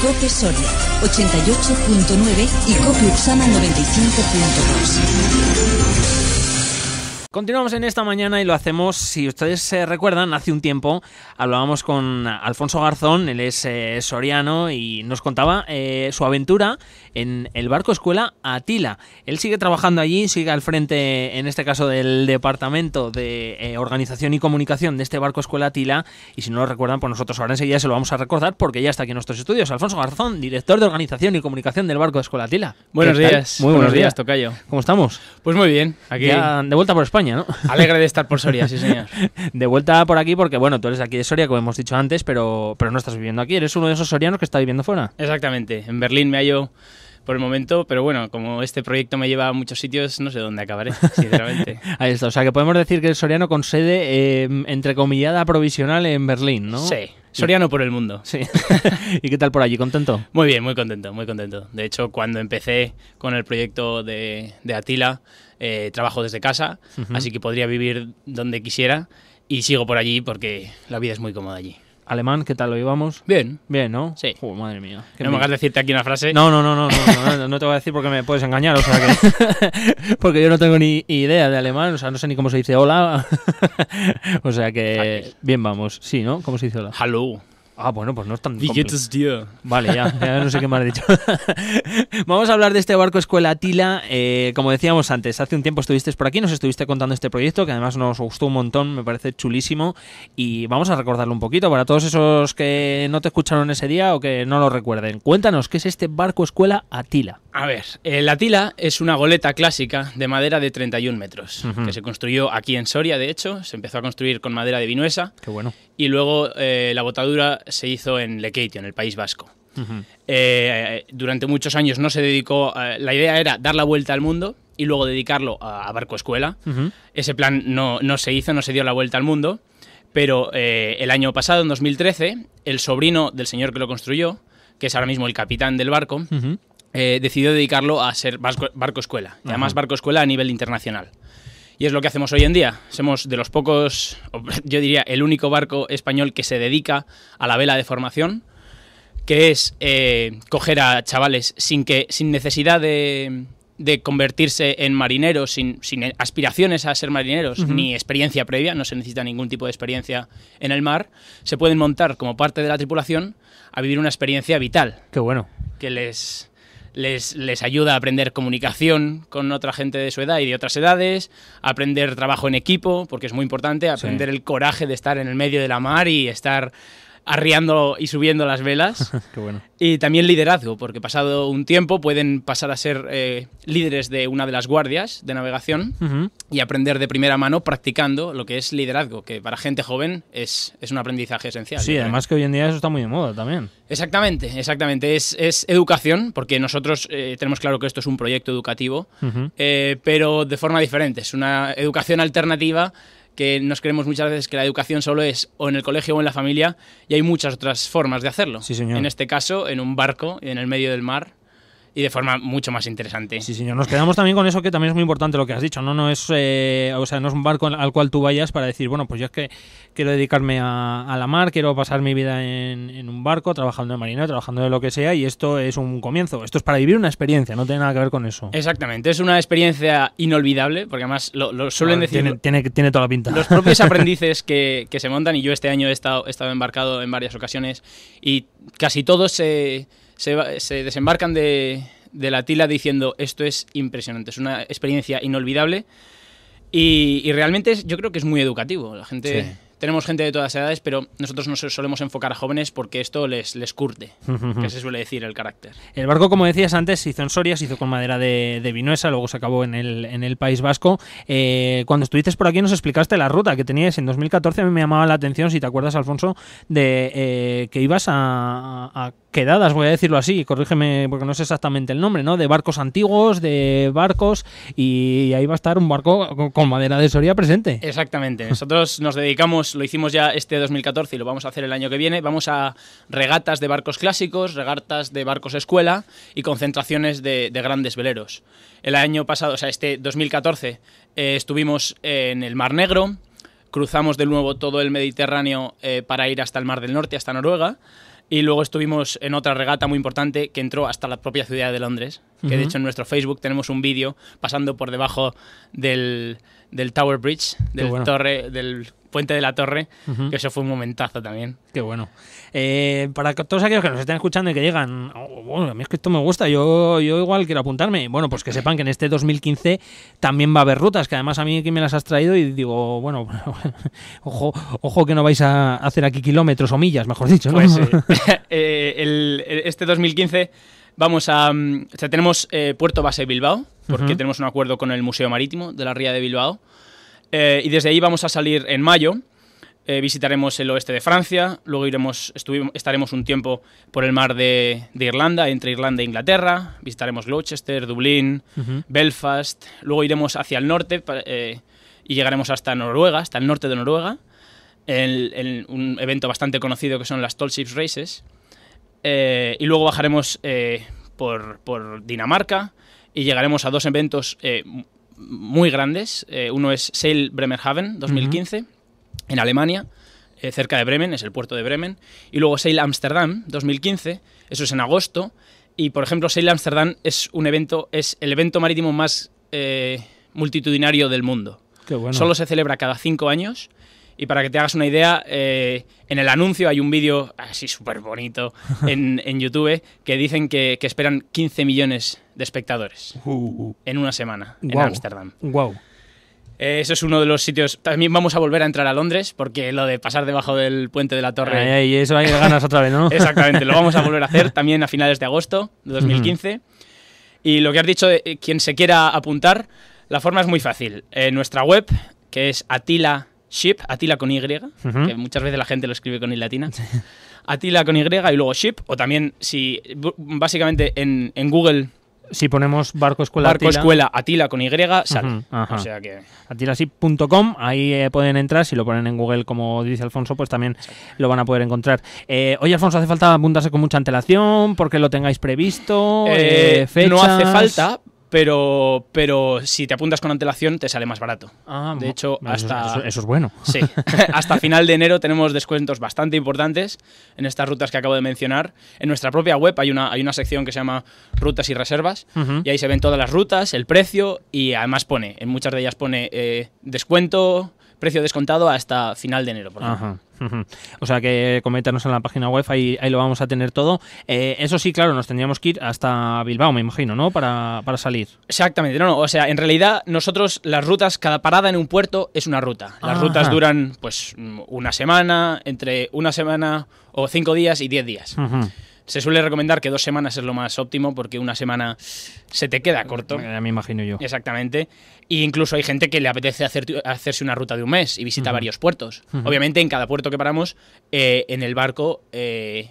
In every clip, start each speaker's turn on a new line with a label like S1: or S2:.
S1: Cope Soria 88.9 y Cope Upsana
S2: 95.2.
S1: Continuamos en esta mañana y lo hacemos, si ustedes se recuerdan, hace un tiempo hablábamos con Alfonso Garzón, él es eh, soriano y nos contaba eh, su aventura en el barco escuela Atila. Él sigue trabajando allí, sigue al frente, en este caso, del departamento de eh, organización y comunicación de este barco escuela Atila. Y si no lo recuerdan, pues nosotros ahora enseguida se lo vamos a recordar porque ya está aquí en nuestros estudios. Alfonso Garzón, director de organización y comunicación del barco escuela Atila. Buenos días. Muy buenos, días, Tocayo.
S2: ¿Cómo estamos? Pues muy bien,
S1: aquí. de vuelta por España. Alegre de estar por Soria, sí, señor. de vuelta por aquí, porque bueno, tú eres aquí de Soria, como hemos dicho antes, pero, pero no estás viviendo aquí. Eres uno de esos sorianos que está viviendo fuera.
S2: Exactamente. En Berlín me hallo por el momento, pero bueno, como este proyecto me lleva a muchos sitios, no sé dónde acabaré, sinceramente.
S1: Ahí está, o sea que podemos decir que el Soriano con sede, eh, entrecomillada, provisional en Berlín, ¿no? Sí. Soriano por el mundo. Sí. ¿Y qué tal por allí? ¿Contento?
S2: Muy bien, muy contento, muy contento. De hecho, cuando empecé con el proyecto de, Atila, eh, trabajo desde casa, así que podría vivir donde quisiera y sigo por allí porque la vida es muy cómoda allí.
S1: Alemán, ¿qué tal lo íbamos? Bien. Bien, ¿no?
S2: Sí. Joder, madre mía. No me, hagas decirte aquí una frase. No, no, no, no, no, no, te voy a decir porque me
S1: puedes engañar, o sea que... porque yo no tengo ni idea de alemán, o sea, no sé ni cómo se dice hola. o sea que... Bien vamos, sí, ¿no? ¿Cómo se dice hola? Hallo. Ah, bueno, pues no es tan. difícil. tío. Vale, ya, ya no sé qué más he dicho. Vamos a hablar de este barco Escuela Tila. Eh, como decíamos antes, hace un tiempo estuviste por aquí, nos estuviste contando este proyecto que además nos gustó un montón, me parece chulísimo. Y vamos a recordarlo un poquito para todos esos que no te escucharon ese día o que no lo recuerden. Cuéntanos, ¿qué es este barco Escuela Atila?
S2: A ver, la Atila es una goleta clásica de madera de 31 metros que se construyó aquí en Soria, de hecho. Se empezó a construir con madera de vinuesa. Qué bueno. Y luego eh, la botadura se hizo en Lekeitio, en el País Vasco. Eh, durante muchos años no se dedicó, eh, la idea era dar la vuelta al mundo y luego dedicarlo a, Barco Escuela. Ese plan no, se hizo, no se dio la vuelta al mundo, pero eh, el año pasado, en 2013, el sobrino del señor que lo construyó, que es ahora mismo el capitán del barco, decidió dedicarlo a ser barco, escuela, y además barco escuela a nivel internacional. Y es lo que hacemos hoy en día. Somos de los pocos, yo diría, el único barco español que se dedica a la vela de formación, que es eh, coger a chavales sin, que, sin necesidad de, convertirse en marineros, sin, aspiraciones a ser marineros, ni experiencia previa, no se necesita ningún tipo de experiencia en el mar, se pueden montar como parte de la tripulación a vivir una experiencia vital. Qué bueno. Que les, les, les, ayuda a aprender comunicación con otra gente de su edad y de otras edades, aprender trabajo en equipo, porque es muy importante, aprender el coraje de estar en el medio de la mar y estar arriando y subiendo las velas. Y también liderazgo, porque pasado un tiempo pueden pasar a ser eh, líderes de una de las guardias de navegación y aprender de primera mano practicando lo que es liderazgo, que para gente joven es, un aprendizaje esencial. Sí,
S1: además que hoy en día eso está muy de moda también.
S2: Exactamente, exactamente. Es, educación, porque nosotros eh, tenemos claro que esto es un proyecto educativo, eh, pero de forma diferente. Es una educación alternativa que nos creemos muchas veces que la educación solo es o en el colegio o en la familia, y hay muchas otras formas de hacerlo. En este caso, en un barco, en el medio del mar, y de forma mucho más interesante. Sí, señor. Nos quedamos
S1: también con eso que también es muy importante lo que has dicho. No, no es, eh, o sea, no es un barco al cual tú vayas para decir, bueno, pues yo es que quiero dedicarme a, la mar, quiero pasar mi vida en, un barco, trabajando de marinero, trabajando de lo que sea, y esto es un comienzo. Esto es para vivir una experiencia, no tiene nada que ver con
S2: eso. Exactamente. Es una experiencia inolvidable, porque además lo, suelen decir.
S1: Tiene, tiene, toda la pinta. Los propios
S2: aprendices que, se montan, y yo este año he estado, estado embarcado en varias ocasiones, y casi todos se se, desembarcan de, la tila diciendo esto es impresionante, es una experiencia inolvidable y, realmente es, yo creo que es muy educativo. La gente... tenemos gente de todas edades, pero nosotros no solemos enfocar a jóvenes porque esto les, curte, que se suele decir el carácter.
S1: El barco, como decías antes, se hizo en Soria, se hizo con madera de, de vinuesa, luego se acabó en el, en el País Vasco. Eh, cuando estuviste por aquí nos explicaste la ruta que tenías en 2014, a mí me llamaba la atención, si te acuerdas, Alfonso, de eh, que ibas a quedadas, voy a decirlo así, corrígeme porque no sé exactamente el nombre, ¿no? De barcos antiguos, de barcos, y ahí va a estar un barco con madera de Soria presente.
S2: Exactamente. Nosotros nos dedicamos, lo hicimos ya este 2014 y lo vamos a hacer el año que viene, vamos a regatas de barcos clásicos, regatas de barcos escuela y concentraciones de, grandes veleros. El año pasado, o sea, este 2014, eh, estuvimos en el Mar Negro, cruzamos de nuevo todo el Mediterráneo eh, para ir hasta el Mar del Norte, hasta Noruega. Y luego estuvimos en otra regata muy importante que entró hasta la propia ciudad de Londres, que de hecho en nuestro Facebook tenemos un vídeo pasando por debajo del, Tower Bridge, del, torre, del puente de la torre, que eso fue un momentazo también. Qué bueno. Eh, para
S1: todos aquellos que nos estén escuchando y que llegan, oh, bueno, a mí es que esto me gusta, yo, igual quiero apuntarme, bueno, pues que sepan que en este 2015 también va a haber rutas, que además a mí aquí me las has traído y digo, bueno, ojo, ojo que no vais a hacer aquí kilómetros o millas, mejor dicho. Pues
S2: eh, este 2015 Vamos a. Mm, tenemos eh, Puerto Base Bilbao, porque tenemos un acuerdo con el Museo Marítimo de la Ría de Bilbao. Eh, y desde ahí vamos a salir en mayo. Eh, visitaremos el oeste de Francia, luego iremos, estaremos un tiempo por el mar de, Irlanda, entre Irlanda e Inglaterra, visitaremos Gloucester, Dublín, Belfast, luego iremos hacia el norte y llegaremos hasta Noruega, hasta el norte de Noruega, en, un evento bastante conocido que son las Tall Ships Races. Eh, y luego bajaremos eh, por, Dinamarca y llegaremos a dos eventos eh, muy grandes. uno es Sail Bremerhaven 2015 en Alemania, cerca de Bremen, es el puerto de Bremen. Y luego Sail Amsterdam 2015, eso es en agosto. Y por ejemplo, Sail Amsterdam es un evento, es el evento marítimo más multitudinario del mundo. Solo se celebra cada cinco años y para que te hagas una idea, eh, en el anuncio hay un vídeo así súper bonito en, YouTube que dicen que, esperan 15 millones de espectadores uh, uh, uh. en una semana en Ámsterdam. ¡Wow! Eh, eso es uno de los sitios. También vamos a volver a entrar a Londres porque lo de pasar debajo del puente de la torre. Y eso hay ganas otra vez, ¿no? Exactamente, lo vamos a volver a hacer también a finales de agosto de 2015. Y lo que has dicho, eh, quien se quiera apuntar, la forma es muy fácil. nuestra web, que es atila.com Ship, Atila con Y, que muchas veces la gente lo escribe con I latina. Atila con Y y luego Ship, o también si básicamente en, Google
S1: si ponemos barco escuela Atila. escuela
S2: Atila con y sale o sea que
S1: atilasip.com ahí eh, pueden entrar si lo ponen en Google como dice Alfonso pues también lo van a poder encontrar eh, oye Alfonso hace falta apuntarse con mucha antelación porque lo tengáis previsto fechas? Eh, no hace falta
S2: pero, pero si te apuntas con antelación te sale más barato. Ah, de hecho, hasta... Eso, es bueno. Sí, hasta final de enero tenemos descuentos bastante importantes en estas rutas que acabo de mencionar. En nuestra propia web hay una, hay una sección que se llama Rutas y Reservas y ahí se ven todas las rutas, el precio y además pone, en muchas de ellas pone eh, descuento, precio descontado hasta final de enero. Por
S1: O sea que coméntanos en la página web, ahí, ahí lo vamos a tener todo. Eh, eso sí, claro, nos tendríamos que ir hasta Bilbao, me imagino, ¿no? Para, salir.
S2: Exactamente, no, no, o sea, en realidad nosotros las rutas, cada parada en un puerto es una ruta. Las rutas duran pues una semana, entre una semana o cinco días y diez días. Ajá. Se suele recomendar que dos semanas es lo más óptimo porque una semana se te queda corto. Eh, me imagino yo. Exactamente. e incluso hay gente que le apetece hacerse una ruta de un mes y visita varios puertos. Obviamente en cada puerto que paramos, eh, en el barco, eh,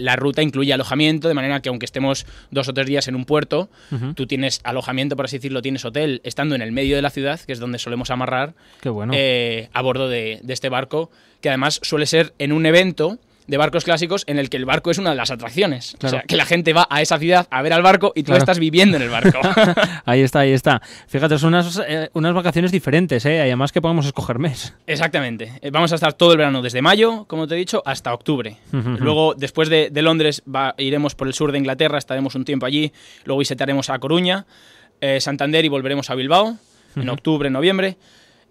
S2: la ruta incluye alojamiento, de manera que aunque estemos dos o tres días en un puerto, tú tienes alojamiento, por así decirlo, tienes hotel, estando en el medio de la ciudad, que es donde solemos amarrar, Qué bueno. a bordo de, de este barco, que además suele ser en un evento de barcos clásicos en el que el barco es una de las atracciones. O sea, que la gente va a esa ciudad a ver al barco y tú estás viviendo en el barco.
S1: ahí está, ahí está. Fíjate, son unas, eh, unas vacaciones diferentes, ¿eh? además que podemos escoger mes.
S2: Exactamente. Eh, vamos a estar todo el verano, desde mayo, como te he dicho, hasta octubre. Luego, después de, Londres, iremos por el sur de Inglaterra, estaremos un tiempo allí, luego visitaremos a Coruña, eh, Santander y volveremos a Bilbao en octubre, noviembre.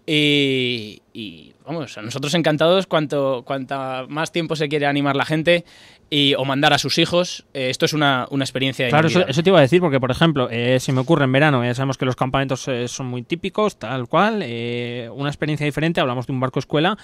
S2: Y, y vamos, a nosotros encantados cuanto cuanta más tiempo se quiere animar la gente y, o mandar a sus hijos. Eh, esto es una, una experiencia. Claro, eso,
S1: te iba a decir, porque por ejemplo, eh, si me ocurre en verano, ya eh, sabemos que los campamentos son muy típicos, tal cual, una experiencia diferente, hablamos de un barco escuela,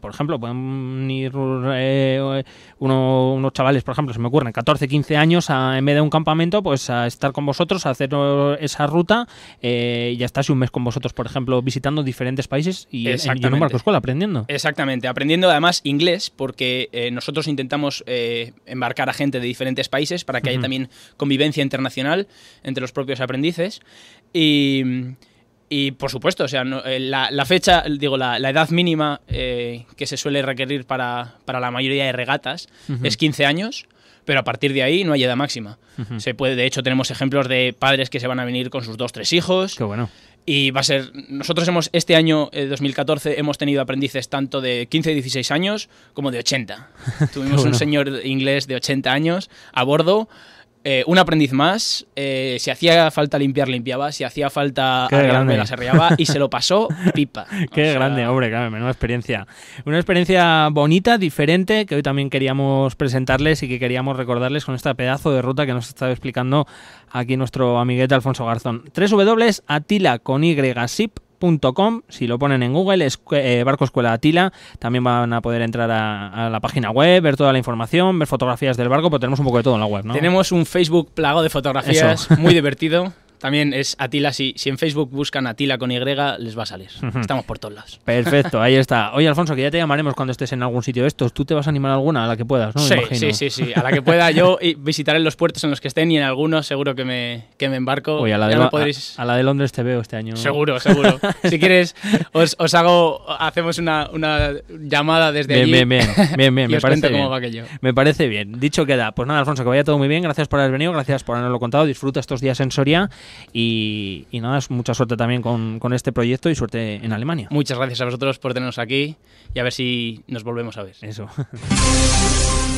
S1: por ejemplo, pueden ir uno, unos chavales, por ejemplo, se me ocurren 14, 15 años, en vez de un campamento, pues a estar con vosotros, a hacer esa ruta y ya estás un mes con vosotros, por ejemplo, visitando diferentes países y en un barco escuela aprendiendo.
S2: Exactamente, aprendiendo además inglés, porque eh, nosotros intentamos eh, embarcar a gente de diferentes países para que haya también convivencia internacional entre los propios aprendices. Y. por supuesto, o sea, eh, la, fecha, digo, la, edad mínima que se suele requerir para, la mayoría de regatas es 15 años, pero a partir de ahí no hay edad máxima. se puede, de hecho, tenemos ejemplos de padres que se van a venir con sus dos, tres hijos. Qué bueno. Y va a ser, nosotros hemos, este año, 2014, eh, hemos tenido aprendices tanto de 15 y 16 años como de 80. Tuvimos un señor inglés de 80 años a bordo eh, un aprendiz más. Eh, si hacía falta limpiar, limpiaba. Si hacía falta arreglar las arreglaba. Y se lo pasó
S1: pipa. Qué grande, hombre, claro, menuda experiencia. Una experiencia bonita, diferente, que hoy también queríamos presentarles y que queríamos recordarles con este pedazo de ruta que nos estaba explicando aquí nuestro amiguete Alfonso Garzón. 3 W, Atila con Y, SIP si lo ponen en Google, es, eh, Barco Escuela Atila. También van a poder entrar a, la página web, ver toda la información, ver fotografías del barco, pero tenemos un poco de todo en la web, ¿no?
S2: Tenemos un Facebook plago de fotografías, muy divertido. También es Atila, si, si en Facebook buscan Atila con Y, les va a salir. Estamos por todos lados. Perfecto, ahí
S1: está. Oye, Alfonso, que ya te llamaremos cuando estés en algún sitio de estos. Tú te vas a animar alguna, a la que puedas, Sí, sí, sí, A la que pueda yo
S2: visitaré los puertos en los que estén y en algunos seguro que me, que me embarco. Oye, a la, de, Londres te veo este año. Seguro, seguro. si quieres, os, os hago, hacemos una, llamada desde allí. Bien, bien, me parece bien.
S1: Me parece bien. Dicho queda. Pues nada, Alfonso, que vaya todo muy bien. Gracias por haber venido, gracias por habernoslo contado. Disfruta estos días en Soria y, nada, mucha suerte también con, con, este proyecto y suerte en Alemania. Muchas
S2: gracias a vosotros por tenernos aquí y a ver si nos volvemos a ver. Eso.